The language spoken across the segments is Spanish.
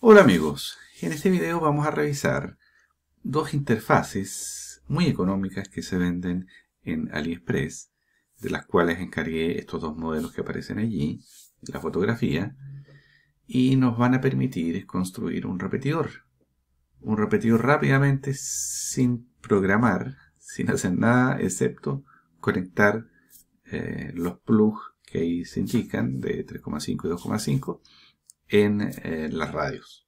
Hola amigos, en este video vamos a revisar dos interfaces muy económicas que se venden en AliExpress, de las cuales encargué estos dos modelos que aparecen allí, la fotografía, y nos van a permitir construir un repetidor. Un repetidor rápidamente sin programar, sin hacer nada, excepto conectar eh, los plugs que ahí se indican de 3,5 y 2,5 en eh, las radios.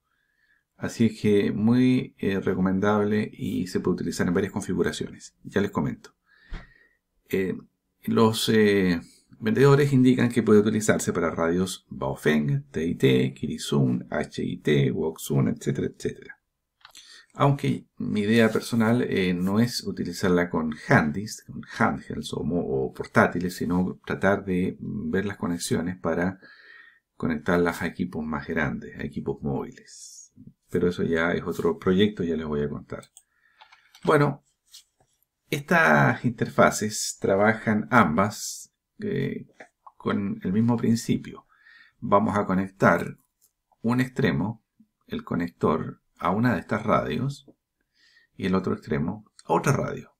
Así es que muy eh, recomendable y se puede utilizar en varias configuraciones. Ya les comento. Eh, los vendedores indican que puede utilizarse para radios Baofeng, TIT, Kirisun, HIT, Woxun, etcétera, etcétera. Aunque mi idea personal no es utilizarla con handys, con handhelds o, portátiles, sino tratar de ver las conexiones para conectarlas a equipos más grandes, a equipos móviles. Pero eso ya es otro proyecto, ya les voy a contar. Bueno, estas interfaces trabajan ambas eh, con el mismo principio. Vamos a conectar un extremo, el conector, a una de estas radios y el otro extremo a otra radio.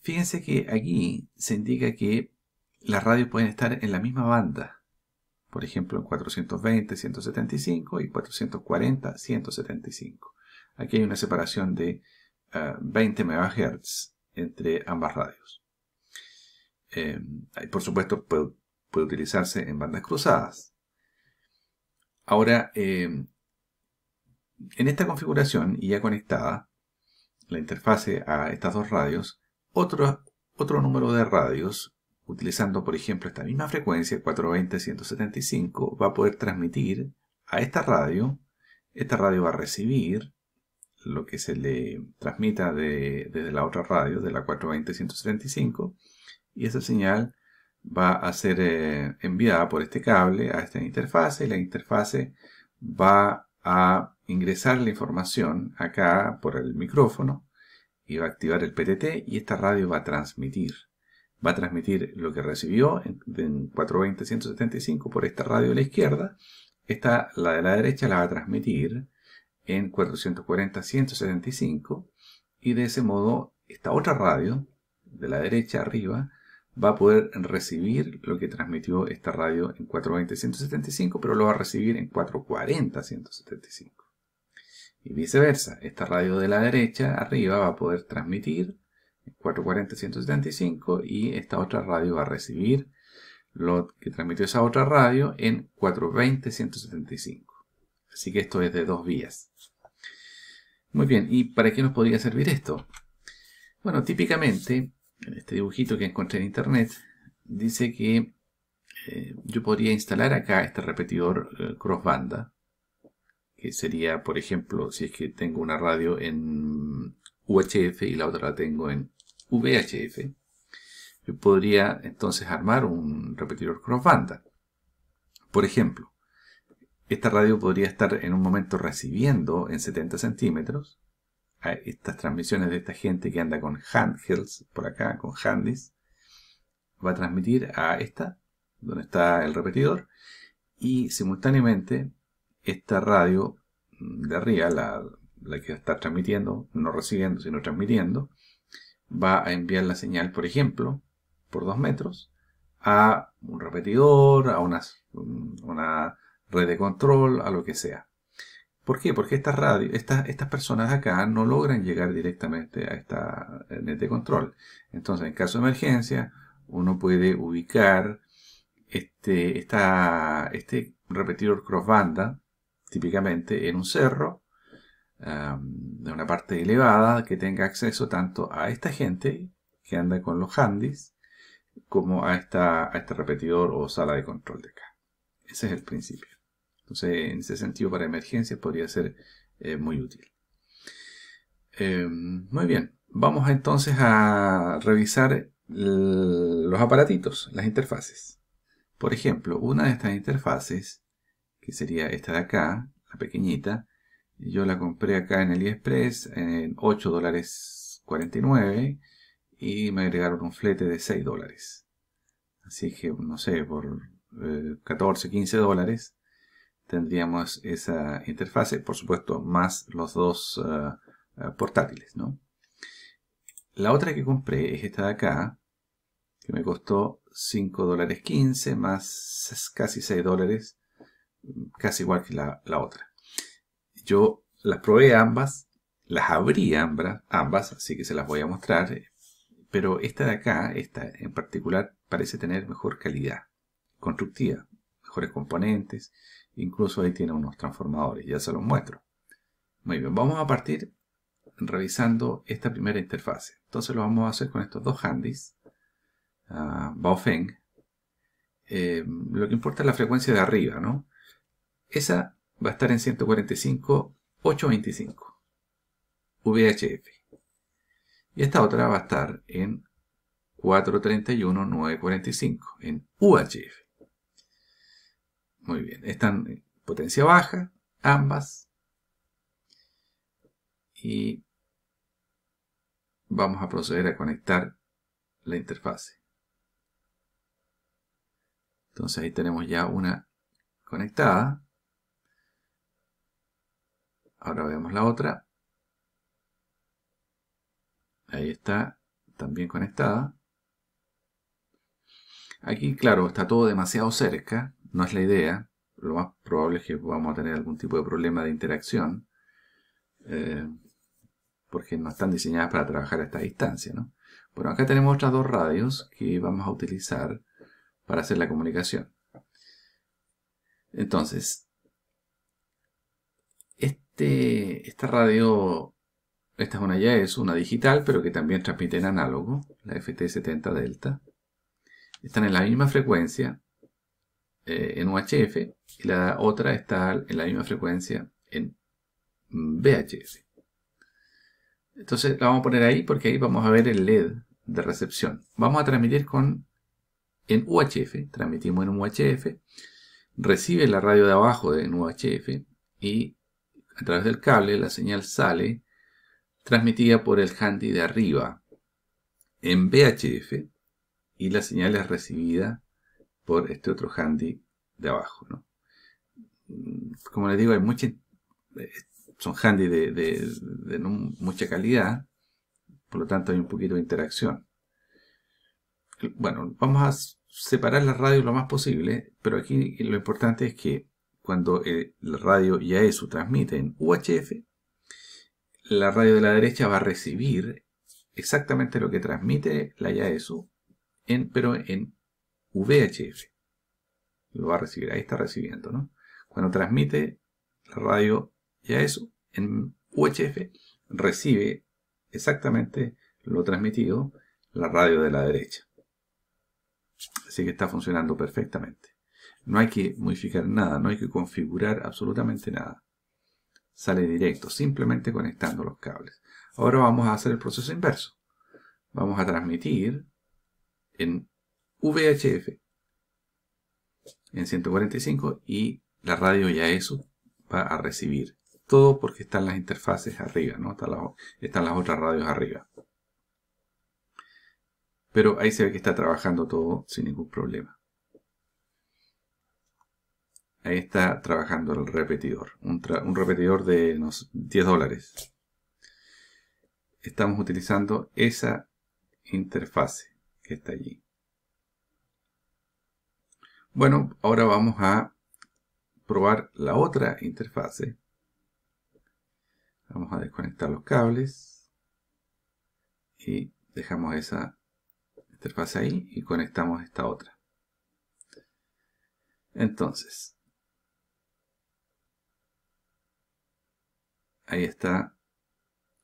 Fíjense que aquí se indica que las radios pueden estar en la misma banda por ejemplo en 420, 175 y 440, 175. Aquí hay una separación de 20 eh, MHz entre ambas radios. Em, por supuesto, puede, utilizarse en bandas cruzadas. Ahora, em, en esta configuración y ya conectada la interfase a estas dos radios, otro, otro número de radios utilizando por ejemplo esta misma frecuencia, 420-175, va a poder transmitir a esta radio, esta radio va a recibir lo que se le transmita desde la otra radio, de la 420-175, y esa señal va a ser eh, enviada por este cable a esta interfase, y la interfase va a ingresar la información acá por el micrófono, y va a activar el PTT, y esta radio va a transmitir va a transmitir lo que recibió en, 420-175 por esta radio de la izquierda. Esta, la de la derecha, la va a transmitir en 440-175 y de ese modo esta otra radio de la derecha arriba va a poder recibir lo que transmitió esta radio en 420-175 pero lo va a recibir en 440-175 y viceversa esta radio de la derecha arriba va a poder transmitir 440-175 y esta otra radio va a recibir lo que transmitió esa otra radio en 420-175. Así que esto es de dos vías. Muy bien, ¿y para qué nos podría servir esto? Bueno, típicamente, en este dibujito que encontré en internet, dice que eh, yo podría instalar acá este repetidor eh, crossbanda, que sería, por ejemplo, si es que tengo una radio en UHF y la otra la tengo en VHF, yo podría entonces armar un repetidor banda. Por ejemplo, esta radio podría estar en un momento recibiendo en 70 centímetros a estas transmisiones de esta gente que anda con handhelds por acá, con handys. Va a transmitir a esta, donde está el repetidor, y simultáneamente esta radio de arriba, la la que está transmitiendo, no recibiendo, sino transmitiendo, va a enviar la señal, por ejemplo, por dos metros, a un repetidor, a una, red de control, a lo que sea. ¿Por qué? Porque estas radio, estas personas acá no logran llegar directamente a esta red eh, de control. Entonces, en caso de emergencia, uno puede ubicar este, este repetidor crossbanda, típicamente en un cerro, de una parte elevada que tenga acceso tanto a esta gente que anda con los handys como a, esta, a este repetidor o sala de control de acá. Ese es el principio. Entonces, en ese sentido, para emergencias podría ser eh, muy útil. Em, muy bien, vamos entonces a revisar los aparatitos, las interfaces. Por ejemplo, una de estas interfaces, que sería esta de acá, la pequeñita, yo la compré acá en AliExpress en 8 dólares 49 y me agregaron un flete de 6 dólares. Así que, no sé, por 14, eh, 15 dólares tendríamos esa interfase, por supuesto, más los dos eh, eh, portátiles, La otra que compré es esta de acá, que me costó 5 dólares 15 más casi 6 dólares, casi igual que la otra. Yo las probé ambas, las abrí ambas, así que se las voy a mostrar. Eh, pero esta de acá, esta en particular, parece tener mejor calidad constructiva, mejores componentes, incluso ahí tiene unos transformadores, ya se los muestro. Muy bien, vamos a partir revisando esta primera interfase. Entonces lo vamos a hacer con estos dos handys, uh, Baofeng. Eh, lo que importa es la frecuencia de arriba, ¿no? Esa va a estar en 145.825 VHF. Y esta otra va a estar en 431.945 en UHF. Muy bien, están en potencia baja, ambas. Y vamos a proceder a conectar la interfase. Entonces ahí tenemos ya una conectada. Ahora vemos la otra. Ahí está, también conectada. Aquí, claro, está todo demasiado cerca, no es la idea. Lo más probable es que vamos a tener algún tipo de problema de interacción, eh, porque no están diseñadas para trabajar a esta distancia. ¿no? Bueno, acá tenemos otras dos radios que vamos a utilizar para hacer la comunicación. Entonces, este, esta radio, esta es una ya, es una digital, pero que también transmite en análogo, la FT70 Delta. Están en la misma frecuencia eh, en UHF y la otra está en la misma frecuencia en VHF. Entonces la vamos a poner ahí porque ahí vamos a ver el LED de recepción. Vamos a transmitir con en UHF, transmitimos en UHF, recibe la radio de abajo en UHF y a través del cable la señal sale transmitida por el handy de arriba en VHF y la señal es recibida por este otro handy de abajo. Mm, como les digo, hay eh, son handy de, mucha calidad, por lo tanto hay un poquito de interacción. Bueno, vamos a separar las radios lo más posible, pero aquí lo importante es que cuando eh, la radio ya transmite en UHF, la radio de la derecha va a recibir exactamente lo que transmite la IAESU, en, pero en VHF. Lo va a recibir, ahí está recibiendo, ¿no? Cuando transmite la radio IAESU en UHF, recibe exactamente lo transmitido la radio de la derecha. Así que está funcionando perfectamente. No hay que modificar nada, no hay que configurar absolutamente nada. Sale directo, simplemente conectando los cables. Ahora vamos a hacer el proceso inverso. Vamos a transmitir en VHF en 145 y la radio ya eso va a recibir. Todo porque están las interfaces arriba, ¿no? Están están las otras radios arriba. Pero ahí se ve que está trabajando todo sin ningún problema ahí está trabajando el repetidor. Un, repetidor de unos 10 dólares. Estamos utilizando esa interfase que está allí. Bueno, ahora vamos a probar la otra interfase. Vamos a desconectar los cables. Y dejamos esa interfase ahí y conectamos esta otra. Entonces, ahí está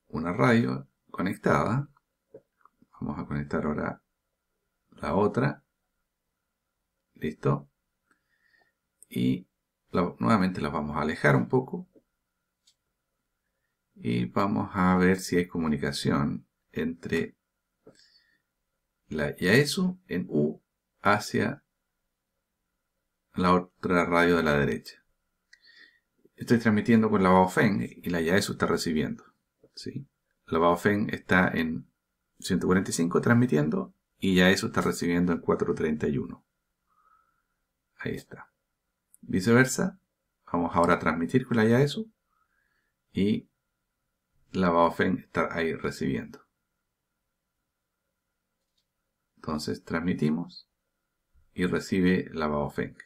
una radio conectada. Vamos a conectar ahora la otra. Listo. Y nuevamente las vamos a alejar un poco. Y vamos a ver si hay comunicación entre la IAESU en U hacia la otra radio de la derecha estoy transmitiendo con la BAOFEN y la Yaesu está recibiendo. ¿sí? La BAOFEN está en 145 transmitiendo y YAESU está recibiendo en 431. Ahí está. Viceversa, vamos ahora a transmitir con la Yaesu y la BAOFEN está ahí recibiendo. Entonces transmitimos y recibe la Feng.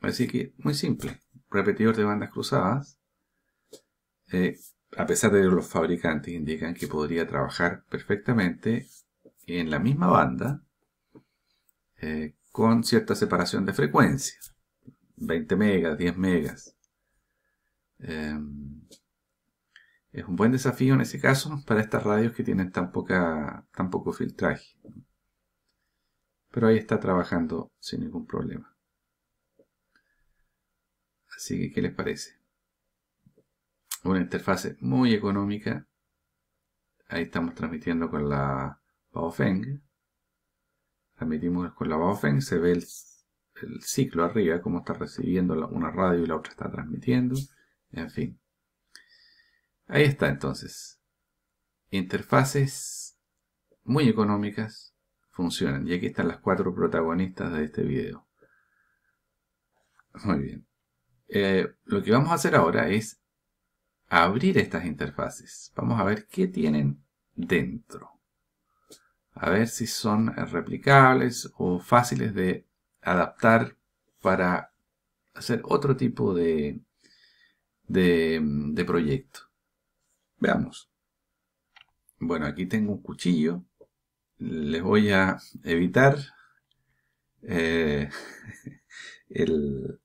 Así que muy simple repetidor de bandas cruzadas, eh, a pesar de los fabricantes indican que podría trabajar perfectamente en la misma banda eh, con cierta separación de frecuencia, 20 megas, 10 megas. Em, es un buen desafío en ese caso para estas radios que tienen tan, poca, tan poco filtraje. Pero ahí está trabajando sin ningún problema. Así que, ¿qué les parece? Una interfase muy económica. Ahí estamos transmitiendo con la Baofeng. Transmitimos con la Baofeng. Se ve el, ciclo arriba, cómo está recibiendo una radio y la otra está transmitiendo. En fin. Ahí está entonces. Interfaces muy económicas funcionan. Y aquí están las cuatro protagonistas de este video. Muy bien. Eh, lo que vamos a hacer ahora es abrir estas interfaces. Vamos a ver qué tienen dentro. A ver si son replicables o fáciles de adaptar para hacer otro tipo de, de, proyecto. Veamos. Bueno, aquí tengo un cuchillo. Les voy a evitar eh, el,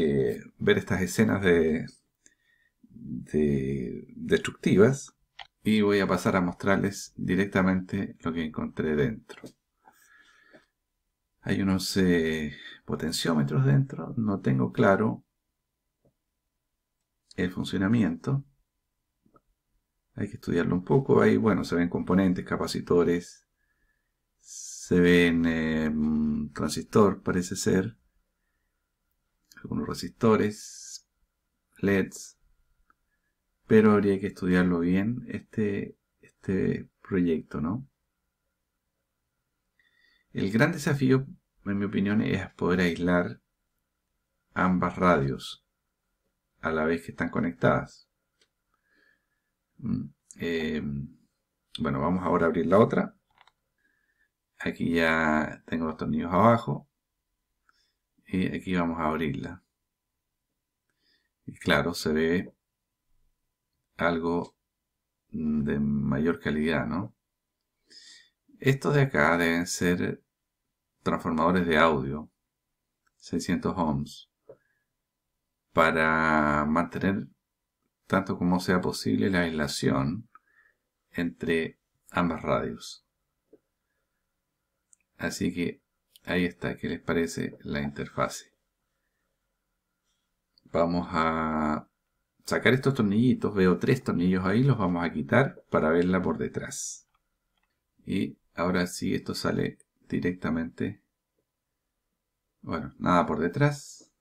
eh, ver estas escenas de, destructivas y voy a pasar a mostrarles directamente lo que encontré dentro. Hay unos eh, potenciómetros dentro, no tengo claro el funcionamiento. Hay que estudiarlo un poco. Ahí, bueno, se ven componentes, capacitores, se ven eh, mm, transistor, parece ser algunos resistores, LEDs, pero habría que estudiarlo bien este, este proyecto, ¿no? El gran desafío, en mi opinión, es poder aislar ambas radios a la vez que están conectadas. Mm, eh, bueno, vamos ahora a abrir la otra. Aquí ya tengo los tornillos abajo y aquí vamos a abrirla. Y claro, se ve algo de mayor calidad, ¿no? Estos de acá deben ser transformadores de audio, 600 ohms, para mantener tanto como sea posible la aislación entre ambas radios. Así que Ahí está, ¿qué les parece la interfase? Vamos a sacar estos tornillitos. Veo tres tornillos ahí, los vamos a quitar para verla por detrás. Y ahora sí, esto sale directamente. Bueno, nada por detrás.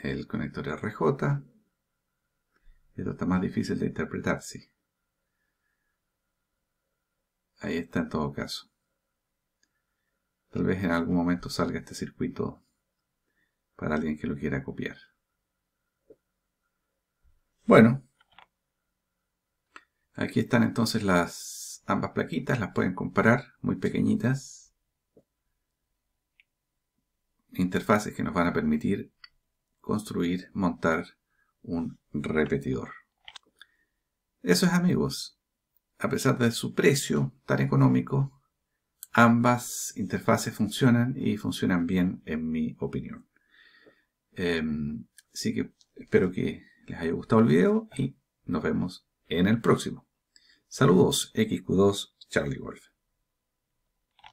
El conector RJ. Esto está más difícil de interpretar, sí. Ahí está en todo caso. Tal vez en algún momento salga este circuito para alguien que lo quiera copiar. Bueno, aquí están entonces las ambas plaquitas, las pueden comparar, muy pequeñitas. Interfaces que nos van a permitir construir, montar un repetidor. Eso es amigos, a pesar de su precio tan económico, Ambas interfaces funcionan y funcionan bien en mi opinión. Em, así que espero que les haya gustado el video y nos vemos en el próximo. Saludos, XQ2 Charlie Wolf.